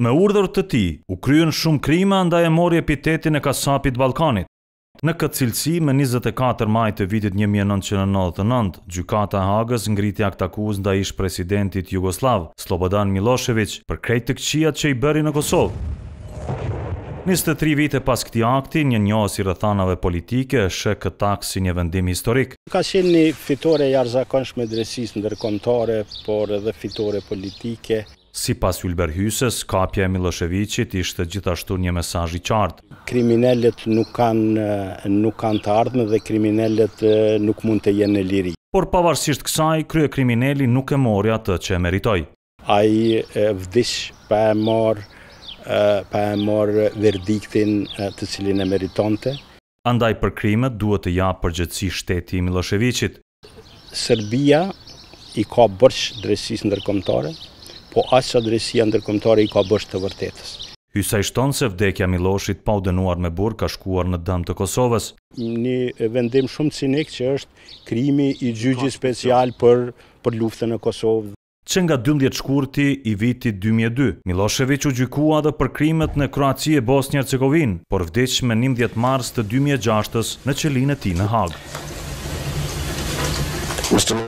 Me urdhër të ti, u kryën shumë krima nda e mori epitetin e kasapit Balkanit. Në këtë cilësi, me 24 maj të vitit 1999, Gjukata Hagës ngriti aktakuz nda ish presidentit Jugoslav, Slobodan Milošević, për krejt të këqiat që i bëri në Kosovë. 23 vite pas këti akti, një njohës i rëthanave politike e shë këtë akë si një vendim historik. Ka qenë një fitore jarëzakonshme dresis në dërkontare, por edhe fitore politike. Si pas Ulber Hyses, kapja e Miloševiqit ishte gjithashtu një mesaj i qartë. Kriminellet nuk kanë, nuk kanë të ardhme dhe kriminellet nuk mund të jenë në liri. Por pavarësisht kësaj, krye kriminelli nuk e mori atë që e meritoj. A i vdish pa e morë pa verdiktin të cilin e meritonte. Andaj për krimet duhet të ja përgjëtësi shteti i Miloševiqit. Serbia i ka bërsh në ndërkomtore, po asë adresia ndërkomtare i ka bësh të vërtetës. Hysa i shtonë se vdekja Miloshit pa u me burë ka shkuar në dëmë të Kosovës. Një vendim shumë cinik që është krimi i gjyqi special për, për luftën e Kosovës. Që nga 12 shkurti i viti 2002, Milošević u gjykua dhe për krimet në Kroaci e Bosnjë-Hercegovin, por vdesh me 11 mars të 2006 në qelin e ti në Hagë.